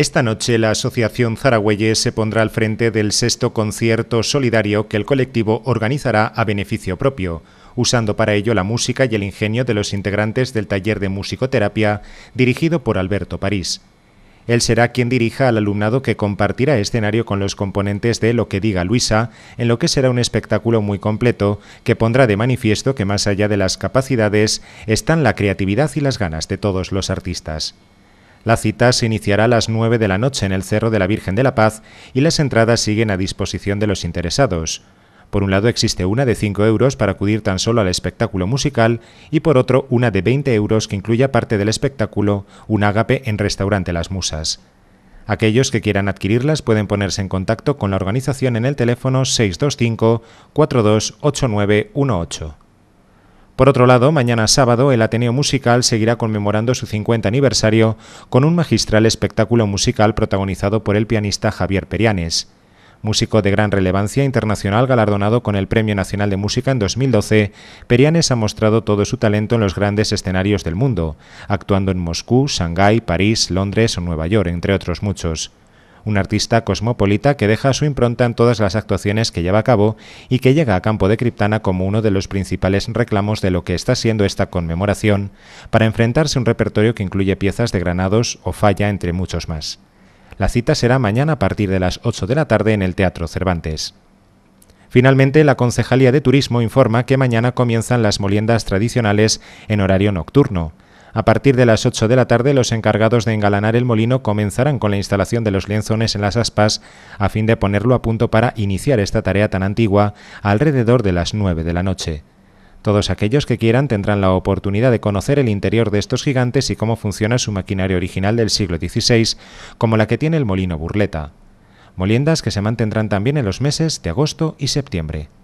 Esta noche la Asociación Zaragüeyes se pondrá al frente del sexto concierto solidario que el colectivo organizará a beneficio propio, usando para ello la música y el ingenio de los integrantes del taller de musicoterapia dirigido por Alberto París. Él será quien dirija al alumnado que compartirá escenario con los componentes de Lo que diga Luisa, en lo que será un espectáculo muy completo que pondrá de manifiesto que más allá de las capacidades están la creatividad y las ganas de todos los artistas. La cita se iniciará a las 9 de la noche en el Cerro de la Virgen de la Paz y las entradas siguen a disposición de los interesados. Por un lado existe una de 5 euros para acudir tan solo al espectáculo musical y por otro una de 20 euros que incluya parte del espectáculo, un ágape en Restaurante Las Musas. Aquellos que quieran adquirirlas pueden ponerse en contacto con la organización en el teléfono 625 428918. Por otro lado, mañana sábado el Ateneo Musical seguirá conmemorando su 50 aniversario con un magistral espectáculo musical protagonizado por el pianista Javier Perianes músico de gran relevancia internacional galardonado con el Premio Nacional de Música en 2012, Perianes ha mostrado todo su talento en los grandes escenarios del mundo, actuando en Moscú, Shanghái, París, Londres o Nueva York, entre otros muchos un artista cosmopolita que deja su impronta en todas las actuaciones que lleva a cabo y que llega a Campo de Criptana como uno de los principales reclamos de lo que está siendo esta conmemoración, para enfrentarse a un repertorio que incluye piezas de Granados o Falla, entre muchos más. La cita será mañana a partir de las 8 de la tarde en el Teatro Cervantes. Finalmente, la Concejalía de Turismo informa que mañana comienzan las moliendas tradicionales en horario nocturno. A partir de las 8 de la tarde, los encargados de engalanar el molino comenzarán con la instalación de los lienzones en las aspas a fin de ponerlo a punto para iniciar esta tarea tan antigua alrededor de las 9 de la noche. Todos aquellos que quieran tendrán la oportunidad de conocer el interior de estos gigantes y cómo funciona su maquinaria original del siglo XVI, como la que tiene el molino Burleta. Moliendas que se mantendrán también en los meses de agosto y septiembre.